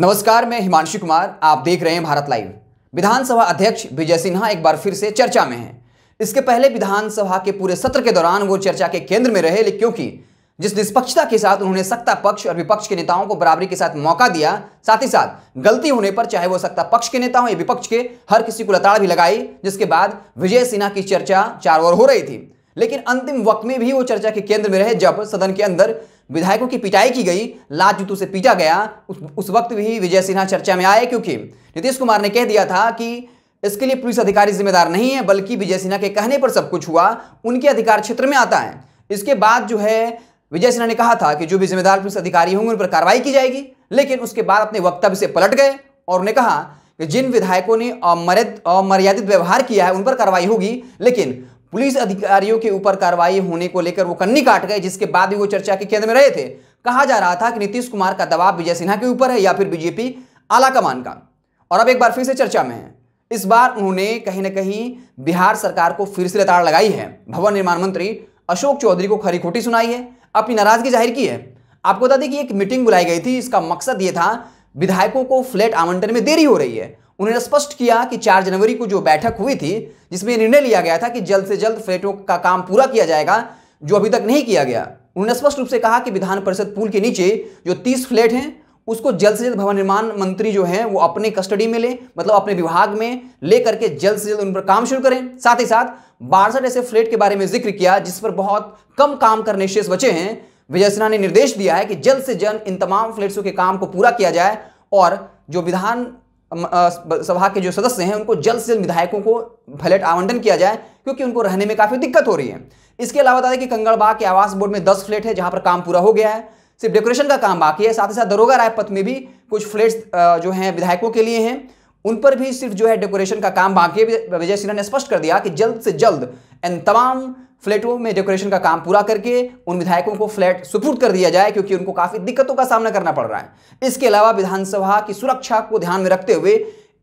नमस्कार मैं हिमांशु कुमार आप देख रहे हैं भारत लाइव विधानसभा अध्यक्ष विजय सिन्हा एक बार फिर से चर्चा में हैं इसके पहले विधानसभा के पूरे सत्र के दौरान वो चर्चा के केंद्र में रहे क्योंकि जिस निष्पक्षता के साथ उन्होंने सत्ता पक्ष और विपक्ष के नेताओं को बराबरी के साथ मौका दिया साथ ही साथ गलती होने पर चाहे वो सत्ता पक्ष के नेता हो या विपक्ष के हर किसी को लताड़ भी लगाई जिसके बाद विजय सिन्हा की चर्चा चारों ओर हो रही थी लेकिन अंतिम वक्त में भी वो चर्चा के केंद्र में रहे जब सदन के अंदर विधायकों की पिटाई की गई लात जूतों से पीटा गया उस, उस वक्त भी विजय सिन्हा चर्चा में आए क्योंकि नीतीश कुमार ने कह दिया था कि इसके लिए पुलिस अधिकारी जिम्मेदार नहीं है बल्कि विजय सिन्हा के कहने पर सब कुछ हुआ उनके अधिकार क्षेत्र में आता है इसके बाद जो है विजय सिन्हा ने कहा था कि जो भी जिम्मेदार पुलिस अधिकारी होंगे उन पर कार्रवाई की जाएगी लेकिन उसके बाद अपने वक्तव्य से पलट गए और उन्हें कहा कि जिन विधायकों ने अमर्यादित व्यवहार किया है उन पर कार्रवाई होगी लेकिन पुलिस अधिकारियों के ऊपर कार्रवाई होने को लेकर वो कन्नी काट गए जिसके बाद भी वो चर्चा के केंद्र में रहे थे कहा जा रहा था कि नीतीश कुमार का दबाव विजय सिन्हा के ऊपर है या फिर बीजेपी आला कमान का और अब एक बार फिर से चर्चा में है इस बार उन्होंने कहीं ना कहीं बिहार सरकार को फिर से लताड़ लगाई है भवन निर्माण मंत्री अशोक चौधरी को खरी खोटी सुनाई है अपनी नाराजगी जाहिर की है आपको बता दें कि एक मीटिंग बुलाई गई थी इसका मकसद ये था विधायकों को फ्लैट आवंटन में देरी हो रही है उन्होंने स्पष्ट किया कि 4 जनवरी को जो बैठक हुई थी जिसमें निर्णय लिया गया था कि जल्द से जल्द फ्लैटों का काम पूरा किया जाएगा जो अभी तक नहीं किया गया उन्होंने स्पष्ट रूप से कहा कि विधान परिषद पुल के नीचे जो तीस फ्लैट हैं उसको जल्द से जल्द भवन निर्माण मंत्री जो हैं वो अपने कस्टडी में लें मतलब अपने विभाग में ले करके जल्द से जल्द उन पर काम शुरू करें साथ ही साथ बासठ ऐसे फ्लैट के बारे में जिक्र किया जिस पर बहुत कम काम करने शेष बचे हैं विजय सिन्हा ने निर्देश दिया है कि जल्द से जल्द इन तमाम फ्लैट्सों के काम को पूरा किया जाए और जो विधान सभा के जो सदस्य हैं उनको जल्द से जल्द विधायकों को फ्लैट आवंटन किया जाए क्योंकि उनको रहने में काफ़ी दिक्कत हो रही है इसके अलावा बता दें कि कंगड़बाग के आवास बोर्ड में दस फ्लैट है जहाँ पर काम पूरा हो गया है सिर्फ डेकोरेशन का काम बाकी है साथ ही साथ दरोगा रायपथ में भी कुछ फ्लैट्स जो हैं विधायकों के लिए हैं उन पर भी सिर्फ जो है डेकोरेशन का काम बाकी है विजय सिन्हा ने स्पष्ट कर दिया कि जल्द से जल्द इन तमाम फ्लैटों में डेकोरेशन का काम पूरा करके उन विधायकों को फ्लैट सुपुर्द कर दिया जाए क्योंकि उनको काफ़ी दिक्कतों का सामना करना पड़ रहा है इसके अलावा विधानसभा की सुरक्षा को ध्यान में रखते हुए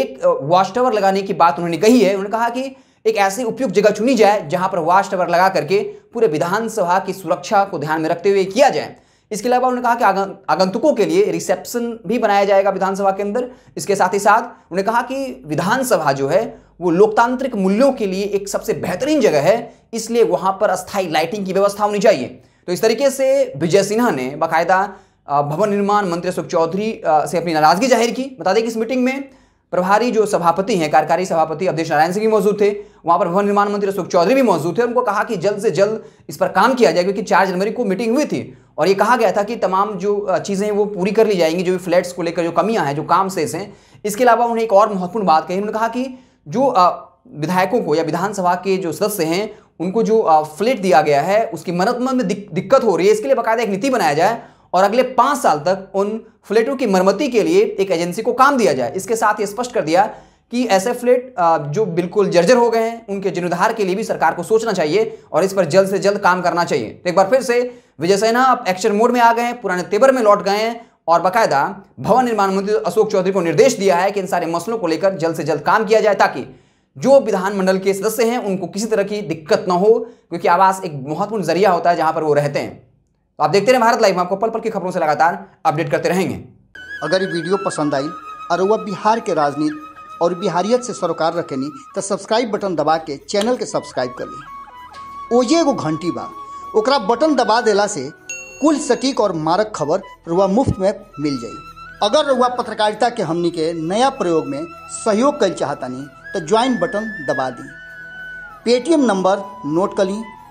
एक वॉच टावर लगाने की बात उन्होंने कही है उन्होंने कहा कि एक ऐसी उपयुक्त जगह चुनी जाए जहां पर वॉच टावर लगा करके पूरे विधानसभा की सुरक्षा को ध्यान में रखते हुए किया जाए इसके अलावा उन्होंने कहा कि आगंतुकों के लिए रिसेप्शन भी बनाया जाएगा विधानसभा के अंदर इसके साथ ही साथ उन्होंने कहा कि विधानसभा जो है वो लोकतांत्रिक मूल्यों के लिए एक सबसे बेहतरीन जगह है इसलिए वहाँ पर अस्थायी लाइटिंग की व्यवस्था होनी चाहिए तो इस तरीके से विजय सिन्हा ने बाकायदा भवन निर्माण मंत्री अशोक चौधरी से अपनी नाराजगी जाहिर की बता दें कि इस मीटिंग में प्रभारी जो सभापति हैं कार्यकारी सभापति अवधेश नारायण सिंह भी मौजूद थे वहाँ पर भवन निर्माण मंत्री अशोक चौधरी भी मौजूद थे उनको कहा कि जल्द से जल्द इस पर काम किया जाए क्योंकि चार जनवरी को मीटिंग हुई थी और ये कहा गया था कि तमाम जो चीज़ें हैं वो पूरी कर ली जाएंगी जो भी फ्लैट्स को लेकर जो कमियाँ हैं जो काम शेष हैं इसके अलावा उन्हें एक और महत्वपूर्ण बात कही उन्होंने कहा कि जो विधायकों को या विधानसभा के जो सदस्य हैं उनको जो फ्लैट दिया गया है उसकी मरम्मत में दिक्कत हो रही है इसके लिए बाकायदा एक नीति बनाया जाए और अगले पांच साल तक उन फ्लैटों की मरम्मति के लिए एक एजेंसी को काम दिया जाए इसके साथ ये स्पष्ट कर दिया कि ऐसे फ्लैट जो बिल्कुल जर्जर हो गए हैं उनके जीर्णोद्धार के लिए भी सरकार को सोचना चाहिए और इस पर जल्द से जल्द काम करना चाहिए तो एक बार फिर से विजय सेना अब एक्शन मोड में आ गए हैं पुराने तेबर में लौट गए हैं और बाकायदा भवन निर्माण मंत्री अशोक चौधरी को निर्देश दिया है कि इन सारे मसलों को लेकर जल्द से जल्द काम किया जाए ताकि जो विधानमंडल के सदस्य हैं उनको किसी तरह की दिक्कत ना हो क्योंकि आवास एक महत्वपूर्ण जरिया होता है जहां पर वो रहते हैं तो आप देखते रहे भारत लाइव में आपको पल पल की खबरों से लगातार अपडेट करते रहेंगे अगर ये वीडियो पसंद आई और वह बिहार के राजनीति और बिहारियत से सरोकार रखेनी तो सब्सक्राइब बटन दबा के चैनल के सब्सक्राइब कर ली ओजे एगो घंटी बा ओकरा बटन दबा देला से कुल सटीक और मारक खबर रुआ मुफ्त में मिल जाए अगर रुआ पत्रकारिता के हमनी के नया प्रयोग में सहयोग कर चाहतनी तो ज्वाइन बटन दबा दी पेटीएम नंबर नोट कर ली